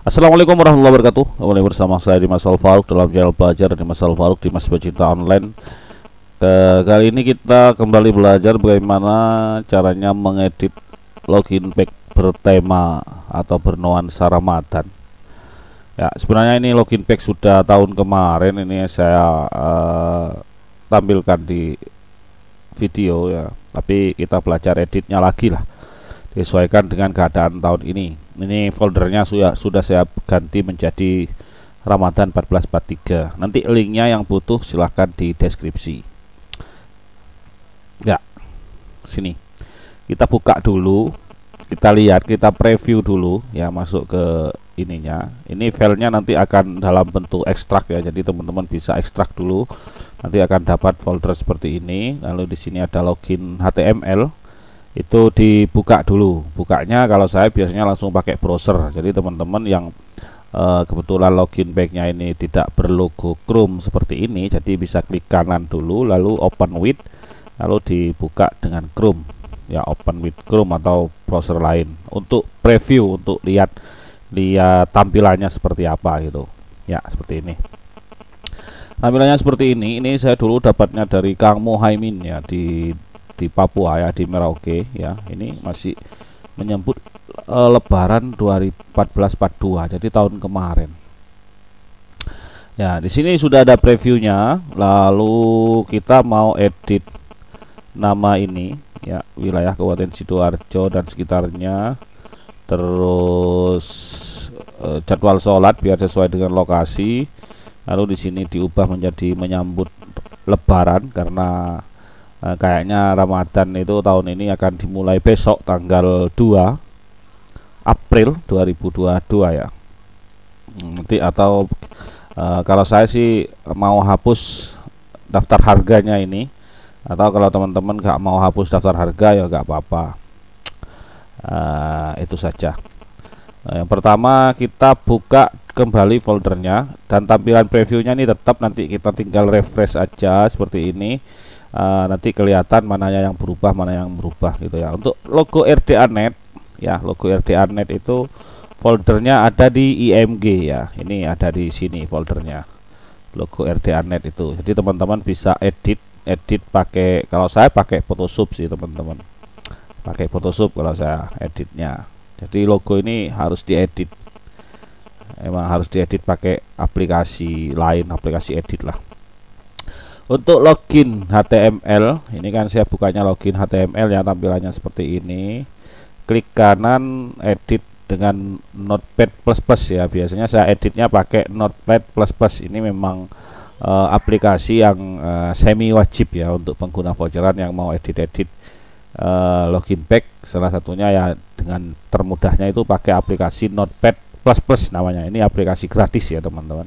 Assalamualaikum warahmatullahi wabarakatuh Kembali bersama saya Dimas Mas Alfaruk dalam channel belajar Dimas Alfaruk di Dimas Pecinta Online Ke, Kali ini kita kembali belajar bagaimana caranya mengedit login pack bertema atau bernuansa Ramadan Ya sebenarnya ini login pack sudah tahun kemarin ini saya uh, tampilkan di video ya Tapi kita belajar editnya lagi lah disesuaikan dengan keadaan tahun ini ini foldernya sudah sudah saya ganti menjadi Ramadan 1443 nanti linknya yang butuh silahkan di deskripsi ya sini kita buka dulu kita lihat kita preview dulu ya masuk ke ininya ini filenya nanti akan dalam bentuk ekstrak ya jadi teman-teman bisa ekstrak dulu nanti akan dapat folder seperti ini lalu di sini ada login HTML itu dibuka dulu bukanya kalau saya biasanya langsung pakai browser jadi teman-teman yang e, kebetulan login backnya ini tidak berlogo Chrome seperti ini jadi bisa klik kanan dulu lalu open with lalu dibuka dengan Chrome ya open with Chrome atau browser lain untuk preview untuk lihat lihat tampilannya seperti apa gitu ya seperti ini tampilannya seperti ini ini saya dulu dapatnya dari Kang Mohaimin ya di di Papua ya di Merauke ya ini masih menyambut uh, Lebaran 2014-42 jadi tahun kemarin ya di sini sudah ada previewnya lalu kita mau edit nama ini ya wilayah Kabupaten Sidoarjo dan sekitarnya terus uh, jadwal sholat biar sesuai dengan lokasi lalu di sini diubah menjadi menyambut Lebaran karena Nah, kayaknya Ramadan itu tahun ini akan dimulai besok tanggal 2 April 2022 ya hmm, nanti atau uh, kalau saya sih mau hapus daftar harganya ini atau kalau teman-teman nggak mau hapus daftar harga ya nggak apa-apa uh, itu saja nah, yang pertama kita buka kembali foldernya dan tampilan previewnya ini tetap nanti kita tinggal refresh aja seperti ini uh, nanti kelihatan mana yang berubah mana yang berubah gitu ya untuk logo RDA net ya logo RDA net itu foldernya ada di IMG ya ini ada di sini foldernya logo RDA net itu jadi teman-teman bisa edit edit pakai kalau saya pakai Photoshop sih teman-teman pakai Photoshop kalau saya editnya jadi logo ini harus diedit emang harus diedit pakai aplikasi lain aplikasi edit lah untuk login HTML, ini kan saya bukanya login HTML ya tampilannya seperti ini. Klik kanan edit dengan Notepad++ plus plus ya. Biasanya saya editnya pakai Notepad++. plus plus Ini memang uh, aplikasi yang uh, eh, semi wajib ya untuk pengguna voucheran yang mau edit-edit uh, login back. Salah satunya ya dengan termudahnya itu pakai aplikasi Notepad++ plus plus namanya. Ini aplikasi gratis ya, teman-teman.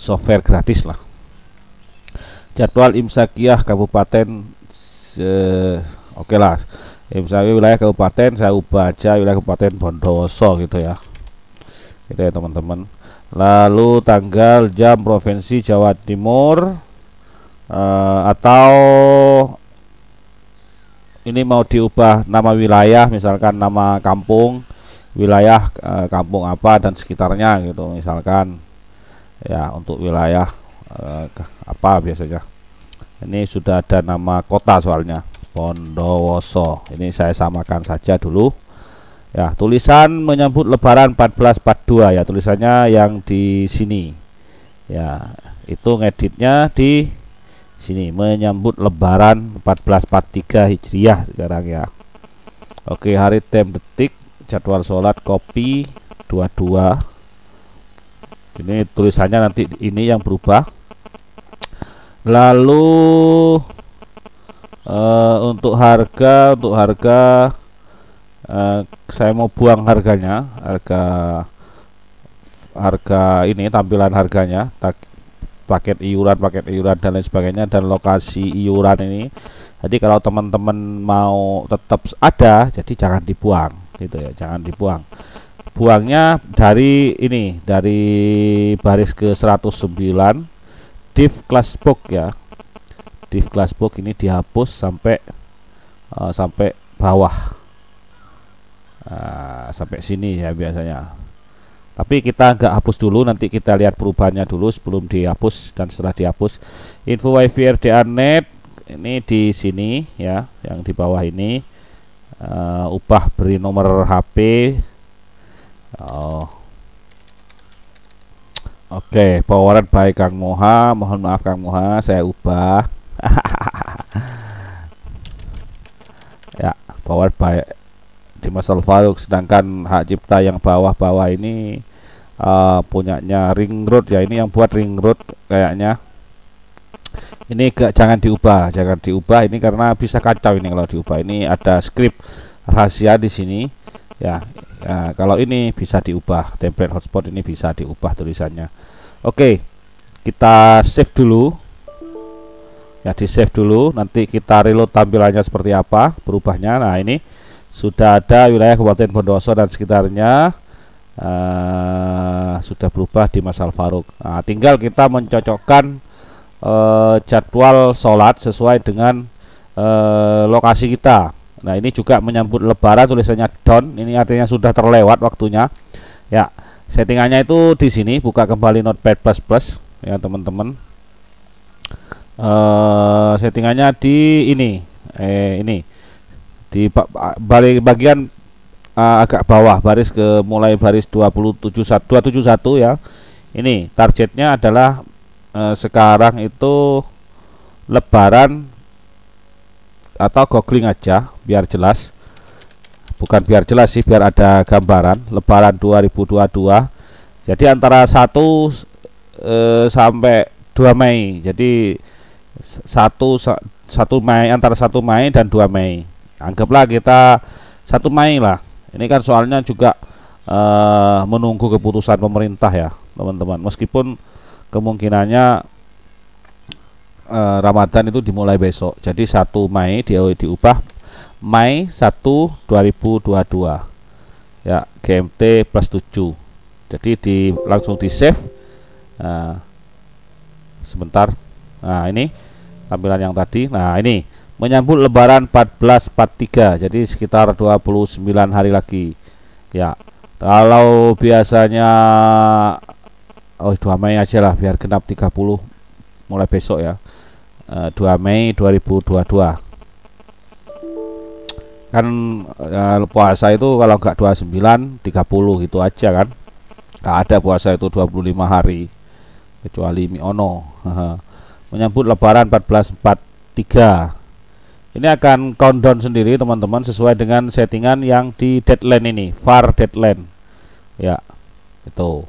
Software gratis lah jadwal imsakiah kabupaten se oke lah imsakiah wilayah kabupaten saya aja wilayah kabupaten Bondowoso gitu ya gitu ya teman-teman lalu tanggal jam provinsi Jawa Timur uh, atau ini mau diubah nama wilayah misalkan nama kampung wilayah eh, kampung apa dan sekitarnya gitu misalkan ya untuk wilayah uh, apa biasanya ini sudah ada nama kota soalnya Bondowoso ini saya samakan saja dulu ya tulisan menyambut lebaran 1442 ya tulisannya yang di sini ya itu ngeditnya di sini menyambut lebaran 1443 Hijriah sekarang ya Oke hari tem detik jadwal sholat kopi 22 ini tulisannya nanti ini yang berubah lalu uh, untuk harga untuk harga uh, saya mau buang harganya harga harga ini tampilan harganya tak, paket iuran paket iuran dan lain sebagainya dan lokasi iuran ini jadi kalau teman-teman mau tetap ada jadi jangan dibuang gitu ya jangan dibuang buangnya dari ini dari baris ke 109 div classbook ya div classbook ini dihapus sampai uh, sampai bawah uh, sampai sini ya biasanya tapi kita nggak hapus dulu nanti kita lihat perubahannya dulu sebelum dihapus dan setelah dihapus info wifi RDA net ini di sini ya yang di bawah ini uh, ubah beri nomor HP oh Oke, okay, powered by Kang Moha. Mohon maaf Kang Moha, saya ubah. ya, powered di Dimas Alvaruk. Sedangkan hak cipta yang bawah-bawah ini uh, punyanya Ring Road ya. Ini yang buat Ring Road kayaknya. Ini gak jangan diubah, jangan diubah ini karena bisa kacau ini kalau diubah. Ini ada script rahasia di sini ya, ya kalau ini bisa diubah template hotspot ini bisa diubah tulisannya oke kita save dulu ya di save dulu nanti kita reload tampilannya seperti apa berubahnya nah ini sudah ada wilayah Kabupaten Bondowoso dan sekitarnya uh, sudah berubah di Mas Alfaruk nah, tinggal kita mencocokkan uh, jadwal sholat sesuai dengan uh, lokasi kita Nah, ini juga menyambut lebaran tulisannya down, ini artinya sudah terlewat waktunya. Ya, settingannya itu di sini buka kembali Notepad++ plus plus ya, teman-teman. Uh, settingannya di ini. Eh, ini. Di balik bagian uh, agak bawah baris ke mulai baris 271 271 ya. Ini targetnya adalah uh, sekarang itu lebaran atau googling aja biar jelas bukan biar jelas sih biar ada gambaran lebaran 2022 jadi antara 1 e, eh, sampai 2 Mei jadi 1 1 Mei antara 1 Mei dan 2 Mei anggaplah kita 1 Mei lah ini kan soalnya juga e, menunggu keputusan pemerintah ya teman-teman meskipun kemungkinannya uh, Ramadan itu dimulai besok. Jadi 1 Mei dia diubah Mei 1 2022. Ya, GMT plus 7. Jadi di langsung di save. Uh, sebentar. Nah, ini tampilan yang tadi. Nah, ini menyambut lebaran 1443. Jadi sekitar 29 hari lagi. Ya. Kalau biasanya oh 2 Mei aja lah biar genap 30 mulai besok ya 2 eh, Mei 2022 kan ya, puasa itu kalau enggak 29 30 gitu aja kan nggak ada puasa itu 25 hari kecuali miono menyambut lebaran 1443 ini akan countdown sendiri teman-teman sesuai dengan settingan yang di deadline ini far deadline ya itu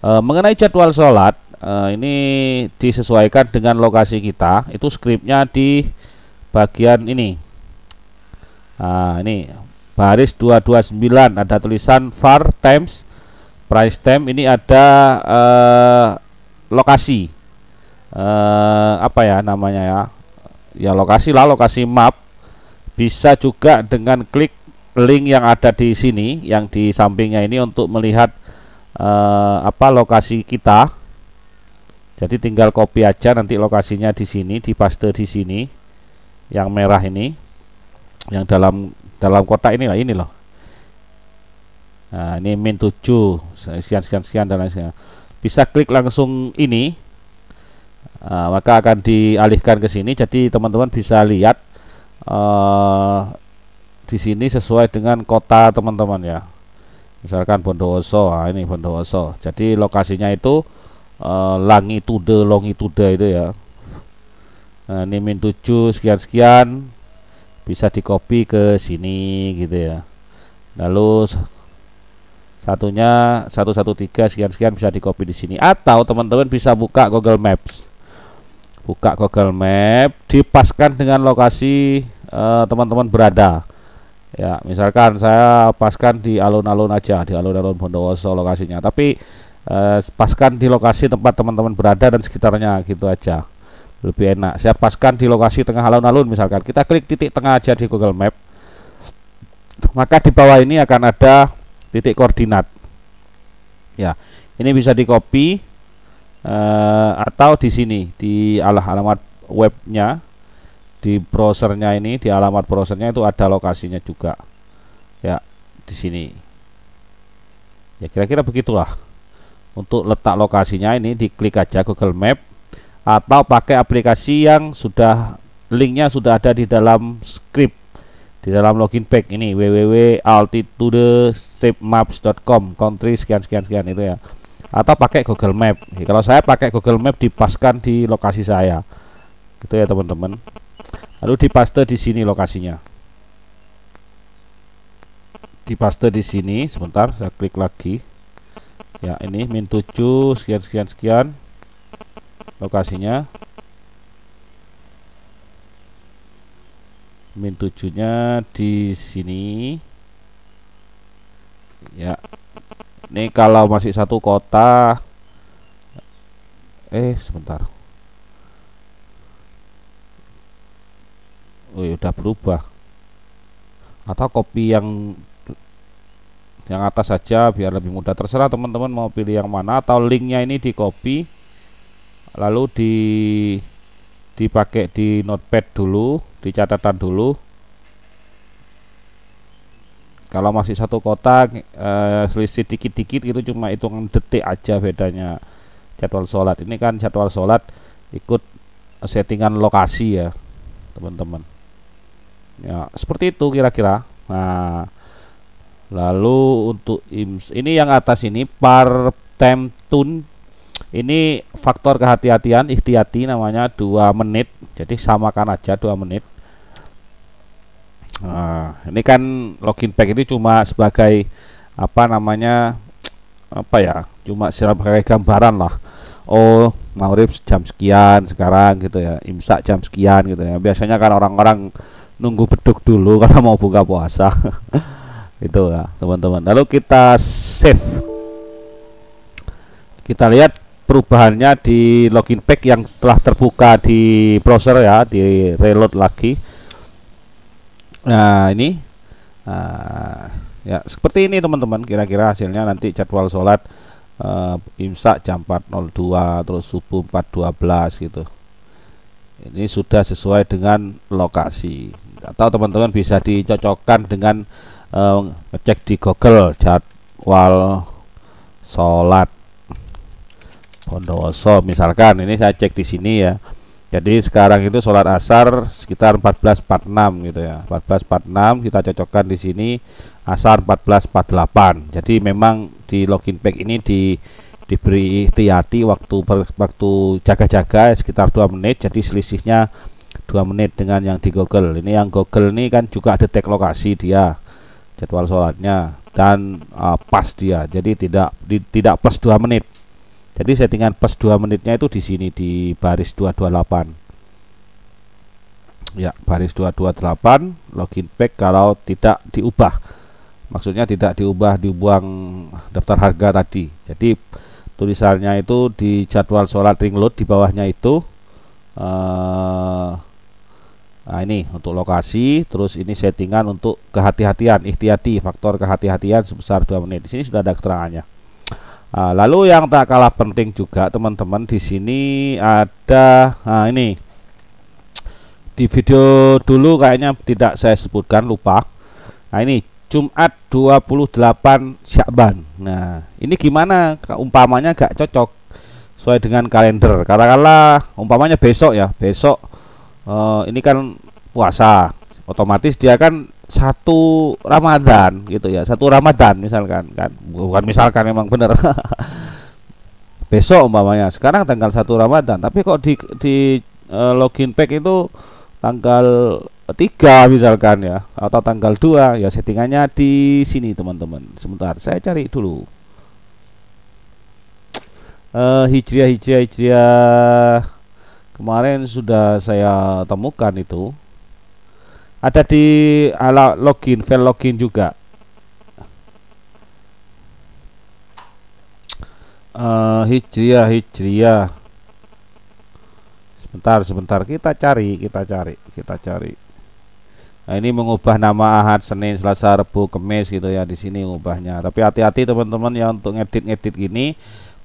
e, mengenai jadwal sholat uh, ini disesuaikan dengan lokasi kita itu scriptnya di bagian ini nah, ini baris 229 ada tulisan far times price time ini ada uh, lokasi uh, apa ya namanya ya ya lokasi lah lokasi map bisa juga dengan klik link yang ada di sini yang di sampingnya ini untuk melihat uh, apa lokasi kita jadi tinggal copy aja nanti lokasinya di sini di paste di sini yang merah ini yang dalam dalam kotak ini lah ini loh nah ini min 7 sekian sekian sekian dan lain sebagainya bisa klik langsung ini uh, maka akan dialihkan ke sini jadi teman-teman bisa lihat uh, di sini sesuai dengan kota teman-teman ya misalkan Bondowoso nah, ini Bondowoso jadi lokasinya itu Eh, longitude longitude itu ya nah, ini min 7 sekian-sekian bisa di copy ke sini gitu ya lalu satunya 113 sekian-sekian bisa di copy di sini atau teman-teman bisa buka Google Maps buka Google Map dipaskan dengan lokasi eh, teman-teman uh, berada ya misalkan saya paskan di alun-alun aja di alun-alun Bondowoso lokasinya tapi uh, eh, paskan di lokasi tempat teman-teman berada dan sekitarnya gitu aja lebih enak saya paskan di lokasi tengah alun-alun misalkan kita klik titik tengah aja di Google Map maka di bawah ini akan ada titik koordinat ya ini bisa di copy uh, eh, atau di sini di alah alamat webnya di browsernya ini di alamat browsernya itu ada lokasinya juga ya di sini ya kira-kira begitulah untuk letak lokasinya ini diklik aja Google Map atau pakai aplikasi yang sudah linknya sudah ada di dalam script di dalam login pack ini www.altitudestripmaps.com country sekian sekian sekian itu ya atau pakai Google Map ya, kalau saya pakai Google Map dipaskan di lokasi saya gitu ya teman-teman lalu dipaste di sini lokasinya dipaste di sini sebentar saya klik lagi ya ini min 7 sekian sekian sekian lokasinya min 7 nya di sini ya ini kalau masih satu kota eh sebentar oh ya udah berubah atau kopi yang yang atas saja biar lebih mudah terserah teman-teman mau pilih yang mana atau linknya ini di copy lalu di dipakai di notepad dulu di catatan dulu kalau masih satu kotak eh, selisih dikit-dikit itu cuma hitungan detik aja bedanya jadwal sholat ini kan jadwal sholat ikut settingan lokasi ya teman-teman ya seperti itu kira-kira nah Lalu untuk IMS ini yang atas ini tem tune ini faktor kehati-hatian ikhtiati namanya dua menit. Jadi samakan aja dua menit. Nah, ini kan login pack ini cuma sebagai apa namanya apa ya? Cuma sebagai gambaran lah oh maghrib jam sekian sekarang gitu ya imsak jam sekian gitu ya biasanya kan orang-orang nunggu beduk dulu karena mau buka puasa itu ya teman-teman lalu kita save kita lihat perubahannya di login pack yang telah terbuka di browser ya di reload lagi nah ini nah, ya seperti ini teman-teman kira-kira hasilnya nanti jadwal sholat uh, imsak jam 4.02 terus subuh 4.12 gitu ini sudah sesuai dengan lokasi atau teman-teman bisa dicocokkan dengan uh, eh, cek di Google jadwal sholat Bondowoso misalkan ini saya cek di sini ya jadi sekarang itu sholat asar sekitar 14.46 gitu ya 14.46 kita cocokkan di sini asar 14.48 jadi memang di login pack ini di diberi hati-hati waktu waktu jaga-jaga sekitar dua menit jadi selisihnya dua menit dengan yang di Google ini yang Google ini kan juga detek lokasi dia jadwal sholatnya dan uh, pas dia jadi tidak di, tidak pas dua menit jadi settingan pas dua menitnya itu di sini di baris 228 ya baris 228 login back kalau tidak diubah maksudnya tidak diubah dibuang daftar harga tadi jadi tulisannya itu di jadwal sholat ring load di bawahnya itu uh, Nah ini untuk lokasi, terus ini settingan untuk kehati-hatian, ikhtiati faktor kehati-hatian sebesar 2 menit. Di sini sudah ada keterangannya. Nah, lalu yang tak kalah penting juga teman-teman di sini ada nah ini di video dulu kayaknya tidak saya sebutkan lupa. Nah ini Jumat 28 Syakban. Nah ini gimana umpamanya gak cocok sesuai dengan kalender. kala umpamanya besok ya besok uh, ini kan puasa otomatis dia kan satu Ramadan gitu ya satu Ramadan misalkan kan bukan misalkan memang benar besok umpamanya sekarang tanggal satu Ramadan tapi kok di di uh, login pack itu tanggal tiga misalkan ya atau tanggal dua ya settingannya di sini teman-teman sebentar saya cari dulu uh, hijriah hijriah hijriah kemarin sudah saya temukan itu ada di ala eh, login file login juga uh, hijriah hijriah sebentar sebentar kita cari kita cari kita cari nah, ini mengubah nama ahad senin selasa rebu kemis gitu ya di sini ubahnya. tapi hati-hati teman-teman ya untuk ngedit ngedit gini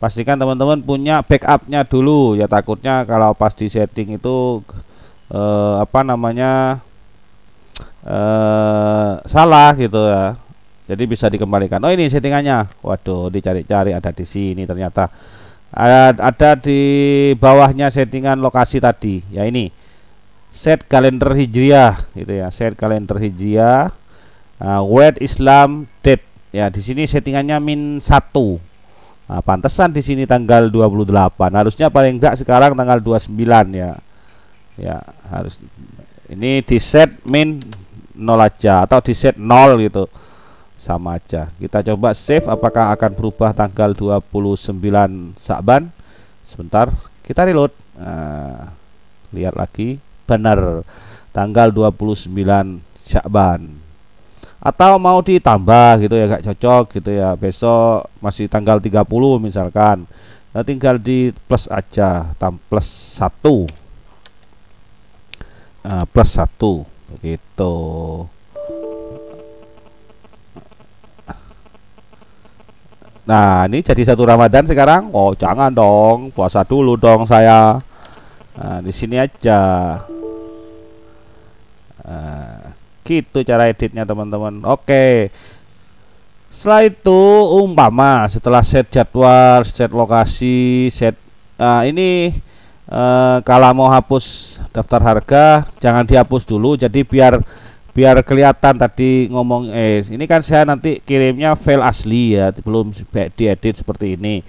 pastikan teman-teman punya backupnya dulu ya takutnya kalau pas di setting itu eh, apa namanya eh, salah gitu ya jadi bisa dikembalikan oh ini settingannya waduh dicari-cari ada di sini ternyata ada, ada di bawahnya settingan lokasi tadi ya ini set kalender hijriah gitu ya set kalender hijriah uh, nah, wet Islam date ya di sini settingannya min satu Nah, pantesan di sini tanggal 28. Harusnya paling enggak sekarang tanggal 29 ya. Ya, harus ini di set min 0 aja atau di set 0 gitu. Sama aja. Kita coba save apakah akan berubah tanggal 29 Sa'ban? Sebentar, kita reload. Nah, lihat lagi. Benar. Tanggal 29 Sa'ban atau mau ditambah gitu ya gak cocok gitu ya besok masih tanggal 30 misalkan nah, tinggal di plus aja tam plus satu uh, plus satu begitu nah ini jadi satu Ramadan sekarang oh jangan dong puasa dulu dong saya nah, di sini aja uh, gitu cara editnya teman-teman oke setelah itu umpama setelah set jadwal set lokasi set uh, ini uh, kalau mau hapus daftar harga jangan dihapus dulu jadi biar biar kelihatan tadi ngomong eh ini kan saya nanti kirimnya file asli ya belum diedit seperti ini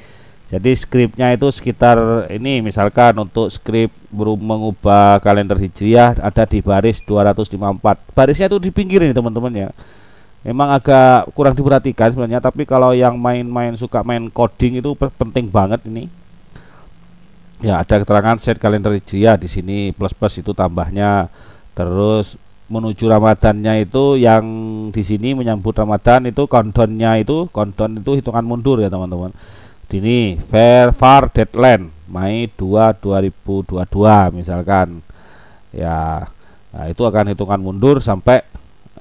jadi skripnya itu sekitar ini misalkan untuk skrip belum mengubah kalender hijriah ada di baris 254 barisnya itu di pinggir ini teman-teman ya memang agak kurang diperhatikan sebenarnya tapi kalau yang main-main suka main coding itu penting banget ini ya ada keterangan set kalender hijriah di sini plus plus itu tambahnya terus menuju Ramadannya itu yang di sini menyambut Ramadan itu countdownnya itu countdown itu hitungan mundur ya teman-teman dini fair far deadline Mei 2 2022 misalkan ya nah itu akan hitungan mundur sampai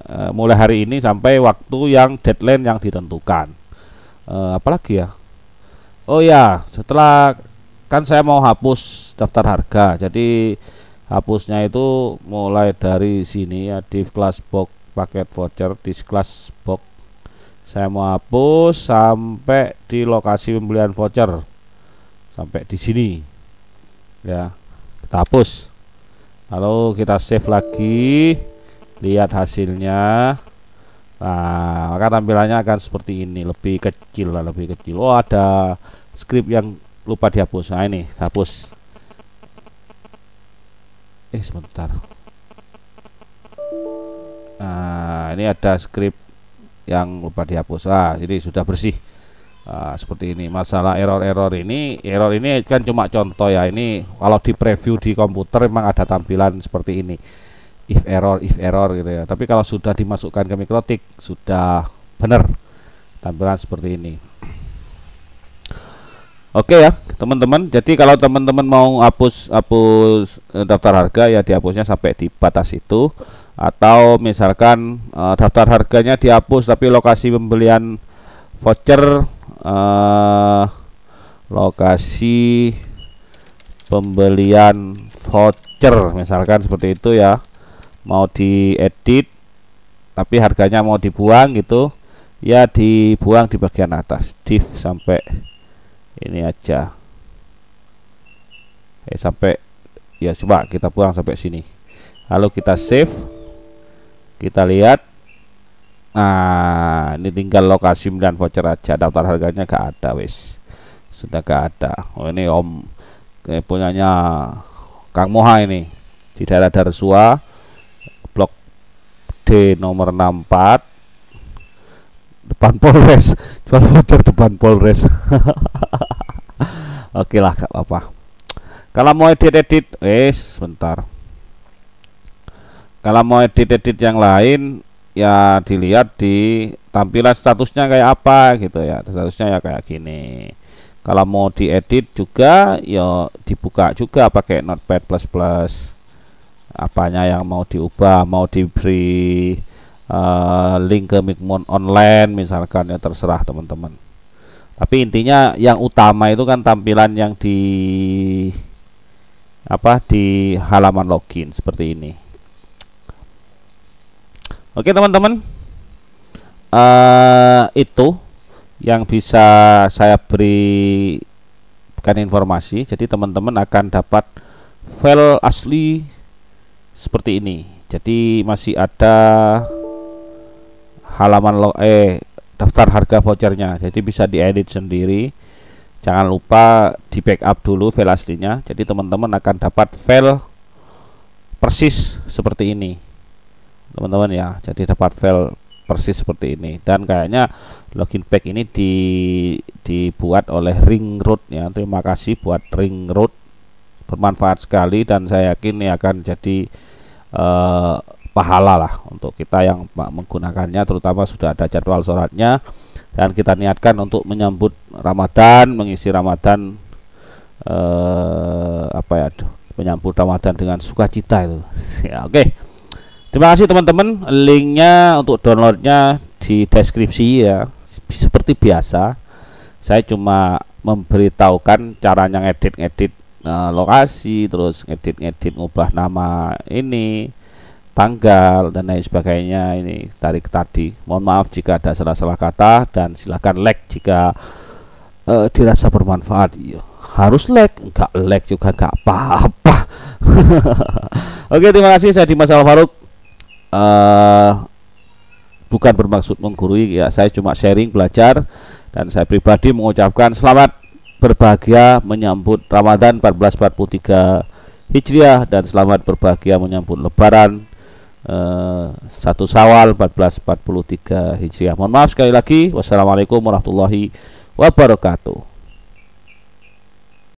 e, mulai hari ini sampai waktu yang deadline yang ditentukan e, apalagi ya Oh ya setelah kan saya mau hapus daftar harga jadi hapusnya itu mulai dari sini ya di kelas box paket voucher di kelas box saya mau hapus sampai di lokasi pembelian voucher sampai di sini ya kita hapus lalu kita save lagi lihat hasilnya nah maka tampilannya akan seperti ini lebih kecil lah lebih kecil oh ada script yang lupa dihapus nah ini hapus eh sebentar nah ini ada script yang lupa dihapus ah jadi sudah bersih Ah, seperti ini masalah error-error ini error ini kan cuma contoh ya ini kalau di preview di komputer memang ada tampilan seperti ini if error if error gitu ya tapi kalau sudah dimasukkan ke mikrotik sudah benar tampilan seperti ini Oke okay ya teman-teman jadi kalau teman-teman mau hapus hapus eh, daftar harga ya dihapusnya sampai di batas itu atau misalkan uh, daftar harganya dihapus tapi lokasi pembelian voucher uh, lokasi pembelian voucher misalkan seperti itu ya mau diedit tapi harganya mau dibuang gitu ya dibuang di bagian atas div sampai ini aja eh sampai ya coba kita buang sampai sini lalu kita save kita lihat nah ini tinggal lokasi dan voucher aja daftar harganya gak ada wis sudah gak ada oh ini om ini eh, punyanya Kang Moha ini di daerah Darsua blok D nomor 64 depan Polres jual voucher depan Polres oke lah gak apa-apa kalau mau edit edit eh sebentar kalau mau edit-edit yang lain ya dilihat di tampilan statusnya kayak apa gitu ya statusnya ya kayak gini kalau mau diedit juga ya dibuka juga pakai notepad plus plus apanya yang mau diubah mau diberi uh, link ke mikmon online misalkan ya terserah teman-teman tapi intinya yang utama itu kan tampilan yang di apa di halaman login seperti ini Oke teman-teman uh, Itu yang bisa saya beri berikan informasi Jadi teman-teman akan dapat file asli seperti ini Jadi masih ada halaman lo eh daftar harga vouchernya jadi bisa diedit sendiri jangan lupa di backup dulu file aslinya jadi teman-teman akan dapat file persis seperti ini teman-teman ya jadi dapat file persis seperti ini dan kayaknya login pack ini di, dibuat oleh ring road ya terima kasih buat ring road bermanfaat sekali dan saya yakin ini akan jadi uh, pahala lah untuk kita yang menggunakannya terutama sudah ada jadwal sholatnya dan kita niatkan untuk menyambut Ramadan mengisi Ramadan eh, apa ya menyambut Ramadan dengan sukacita itu ya oke okay. Terima kasih teman-teman, linknya untuk downloadnya di deskripsi ya. Seperti biasa, saya cuma memberitahukan caranya ngedit-ngedit uh, lokasi, terus ngedit-ngedit ubah nama ini, tanggal dan lain sebagainya. Ini dari tadi. Mohon maaf jika ada salah-salah kata dan silahkan like jika uh, dirasa bermanfaat. Iya harus like, enggak like juga enggak apa-apa oke terima kasih saya Dimas Al uh, bukan bermaksud menggurui ya saya cuma sharing belajar dan saya pribadi mengucapkan selamat berbahagia menyambut Ramadan 1443 Hijriah dan selamat berbahagia menyambut Lebaran eh, satu 1 Sawal 1443 Hijriah. Mohon maaf sekali lagi. Wassalamualaikum warahmatullahi wabarakatuh.